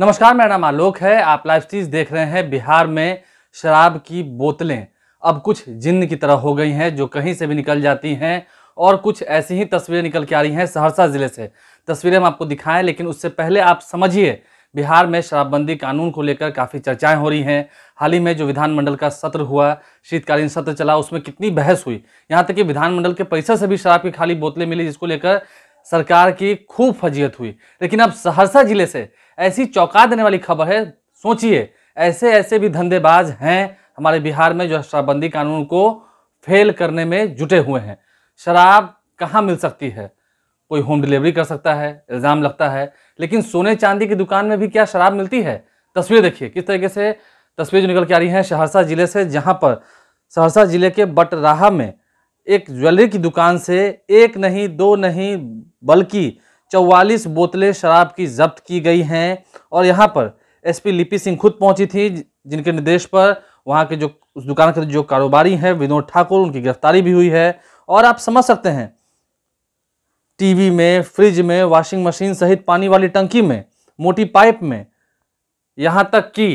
नमस्कार मेरा नाम आलोक है आप लाइव चीज देख रहे हैं बिहार में शराब की बोतलें अब कुछ जिन्न की तरह हो गई हैं जो कहीं से भी निकल जाती हैं और कुछ ऐसी ही तस्वीरें निकल के आ रही हैं सहरसा ज़िले से तस्वीरें हम आपको दिखाएं लेकिन उससे पहले आप समझिए बिहार में शराबबंदी कानून को लेकर काफ़ी चर्चाएं हो रही हैं हाल ही में जो विधानमंडल का सत्र हुआ शीतकालीन सत्र चला उसमें कितनी बहस हुई यहाँ तक कि विधानमंडल के परिसर से भी शराब की खाली बोतलें मिली जिसको लेकर सरकार की खूब फजीयत हुई लेकिन अब सहरसा जिले से ऐसी चौंका देने वाली खबर है सोचिए ऐसे ऐसे भी धंधेबाज हैं हमारे बिहार में जो शराबबंदी कानून को फेल करने में जुटे हुए हैं शराब कहाँ मिल सकती है कोई होम डिलीवरी कर सकता है इल्ज़ाम लगता है लेकिन सोने चांदी की दुकान में भी क्या शराब मिलती है तस्वीर देखिए किस तरीके से तस्वीर जो निकल के आ रही है सहरसा ज़िले से जहाँ पर सहरसा ज़िले के बटराहा में एक ज्वेलरी की दुकान से एक नहीं दो नहीं बल्कि चौवालीस बोतलें शराब की जब्त की गई हैं और यहाँ पर एसपी लिपि सिंह खुद पहुंची थी जिनके निर्देश पर वहाँ के जो उस दुकान के जो कारोबारी हैं विनोद ठाकुर उनकी गिरफ्तारी भी हुई है और आप समझ सकते हैं टीवी में फ्रिज में वॉशिंग मशीन सहित पानी वाली टंकी में मोटी पाइप में यहाँ तक कि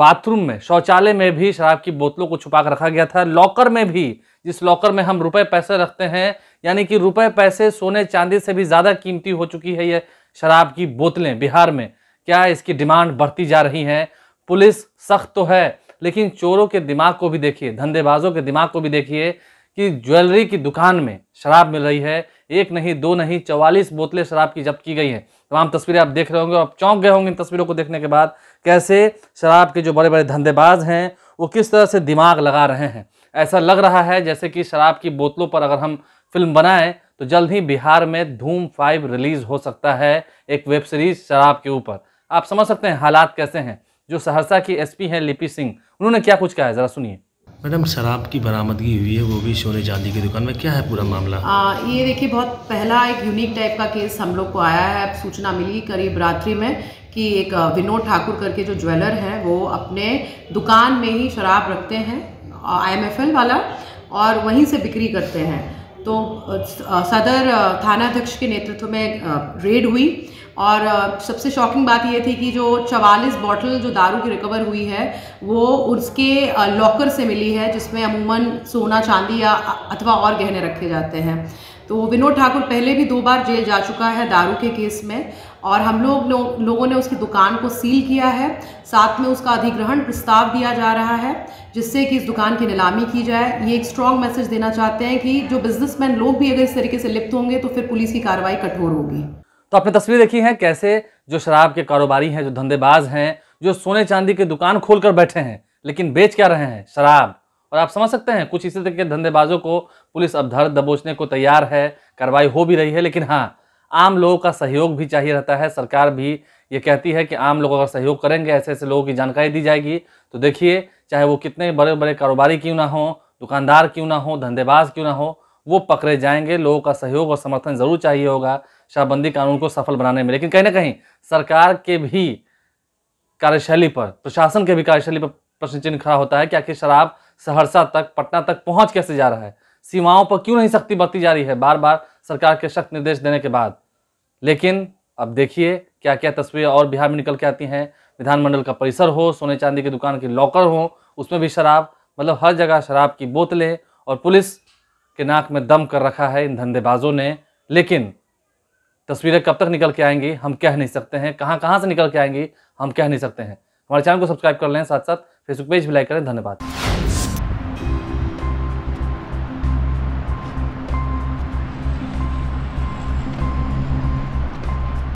बाथरूम में शौचालय में भी शराब की बोतलों को छुपा कर रखा गया था लॉकर में भी जिस लॉकर में हम रुपए पैसे रखते हैं यानी कि रुपए पैसे सोने चांदी से भी ज़्यादा कीमती हो चुकी है ये शराब की बोतलें बिहार में क्या इसकी डिमांड बढ़ती जा रही है पुलिस सख्त तो है लेकिन चोरों के दिमाग को भी देखिए धंधेबाजों के दिमाग को भी देखिए कि ज्वेलरी की दुकान में शराब मिल रही है एक नहीं दो नहीं चवालीस बोतलें शराब की जब्त की गई हैं तमाम तस्वीरें आप देख रहे होंगे आप चौंक गए होंगे इन तस्वीरों को देखने के बाद कैसे शराब के जो बड़े बड़े धंधेबाज हैं वो किस तरह से दिमाग लगा रहे हैं ऐसा लग रहा है जैसे कि शराब की बोतलों पर अगर हम फिल्म बनाए तो जल्द ही बिहार में धूम फाइव रिलीज हो सकता है एक वेब सीरीज शराब के ऊपर आप समझ सकते हैं हालात कैसे हैं जो सहरसा की एसपी हैं लिपि सिंह उन्होंने क्या कुछ कहा है ज़रा सुनिए मैडम शराब की बरामदगी हुई है वो भी सोने चांदी की दुकान में क्या है पूरा मामला आ, ये देखिए बहुत पहला एक यूनिक टाइप का केस हम लोग को आया है अब सूचना मिली करीब रात्रि में कि एक विनोद ठाकुर करके जो ज्वेलर हैं वो अपने दुकान में ही शराब रखते हैं आईएमएफएल वाला और वहीं से बिक्री करते हैं तो सदर थानाध्यक्ष के नेतृत्व में रेड हुई और सबसे शॉकिंग बात ये थी कि जो चवालीस बॉटल जो दारू की रिकवर हुई है वो उसके लॉकर से मिली है जिसमें अमूमन सोना चांदी या अथवा और गहने रखे जाते हैं तो विनोद ठाकुर पहले भी दो बार जेल जा चुका है दारू के केस में और हम लोग लो, लोगों ने उसकी दुकान को सील किया है साथ में उसका अधिग्रहण प्रस्ताव दिया जा रहा है जिससे कि इस दुकान की नीलामी की जाए ये एक स्ट्रॉन्ग मैसेज देना चाहते हैं कि जो बिजनेसमैन लोग भी अगर इस तरीके से लिप्त होंगे तो फिर पुलिस की कार्रवाई कठोर होगी तो आपने तस्वीर देखी है कैसे जो शराब के कारोबारी हैं जो धंधेबाज हैं जो सोने चांदी की दुकान खोल कर बैठे हैं लेकिन बेच क्या रहे हैं शराब और आप समझ सकते हैं कुछ इसी तरह के धंधेबाजों को पुलिस अब धर दबोचने को तैयार है कार्रवाई हो भी रही है लेकिन हाँ आम लोगों का सहयोग भी चाहिए रहता है सरकार भी ये कहती है कि आम लोग अगर सहयोग करेंगे ऐसे ऐसे लोगों की जानकारी दी जाएगी तो देखिए चाहे वो कितने बड़े बड़े कारोबारी क्यों ना हो दुकानदार क्यों ना हो धंधेबाज क्यों ना हो वो पकड़े जाएंगे लोगों का सहयोग और समर्थन जरूर चाहिए होगा शराबबंदी कानून को सफल बनाने में लेकिन कहीं ना कहीं सरकार के भी कार्यशैली पर प्रशासन के भी कार्यशैली पर प्रश्न चिन्ह खड़ा होता है कि आखिर शराब सहरसा तक पटना तक पहुँच कैसे जा रहा है सीमाओं पर क्यों नहीं सख्ती बरती जा रही है बार बार सरकार के सख्त निर्देश देने के बाद लेकिन अब देखिए क्या क्या तस्वीरें और बिहार में निकल के आती हैं विधानमंडल का परिसर हो सोने चांदी की दुकान की लॉकर हो उसमें भी शराब मतलब हर जगह शराब की बोतलें और पुलिस के नाक में दम कर रखा है इन धंधेबाजों ने लेकिन तस्वीरें कब तक निकल के आएंगी हम कह नहीं सकते हैं कहाँ कहाँ से निकल के आएंगी हम कह नहीं सकते हैं हमारे चैनल को सब्सक्राइब कर लें साथ साथ फेसबुक पेज भी लाइक करें धन्यवाद